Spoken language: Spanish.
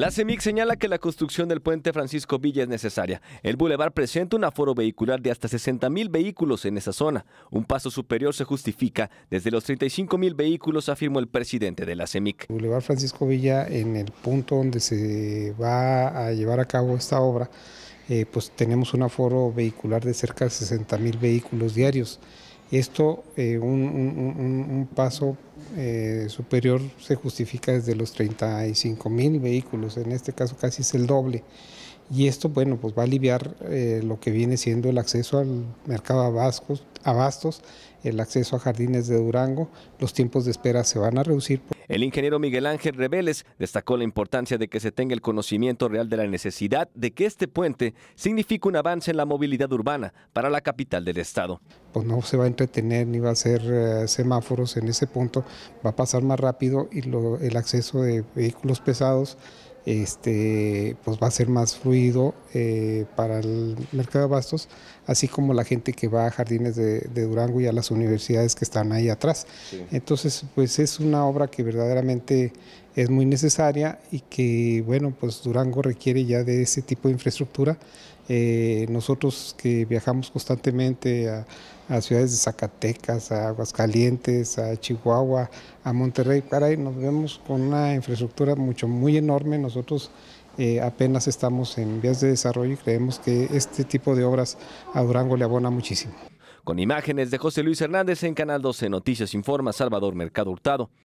La CEMIC señala que la construcción del puente Francisco Villa es necesaria. El bulevar presenta un aforo vehicular de hasta 60 mil vehículos en esa zona. Un paso superior se justifica desde los 35 mil vehículos, afirmó el presidente de la CEMIC. El bulevar Francisco Villa, en el punto donde se va a llevar a cabo esta obra, eh, pues tenemos un aforo vehicular de cerca de 60 mil vehículos diarios. Esto, eh, un paso eh, superior se justifica desde los 35 mil vehículos, en este caso casi es el doble. Y esto, bueno, pues va a aliviar eh, lo que viene siendo el acceso al mercado a abastos, el acceso a jardines de Durango, los tiempos de espera se van a reducir. El ingeniero Miguel Ángel Reveles destacó la importancia de que se tenga el conocimiento real de la necesidad de que este puente signifique un avance en la movilidad urbana para la capital del estado. Pues no se va a entretener ni va a ser eh, semáforos en ese punto, va a pasar más rápido y el acceso de vehículos pesados este, pues va a ser más fluido eh, para el mercado de abastos, así como la gente que va a jardines de, Durango y a las universidades que están ahí atrás. Entonces, pues es una obra que verdaderamente es muy necesaria y que, bueno, pues Durango requiere ya de ese tipo de infraestructura eh, nosotros que viajamos constantemente a, ciudades de Zacatecas, a Aguascalientes, a Chihuahua, a Monterrey, ahí, nos vemos con una infraestructura mucho, muy enorme. Nosotros eh, apenas estamos en vías de desarrollo y creemos que este tipo de obras a Durango le abona muchísimo. Con imágenes de José Luis Hernández en Canal 12 Noticias Informa Salvador Mercado Hurtado.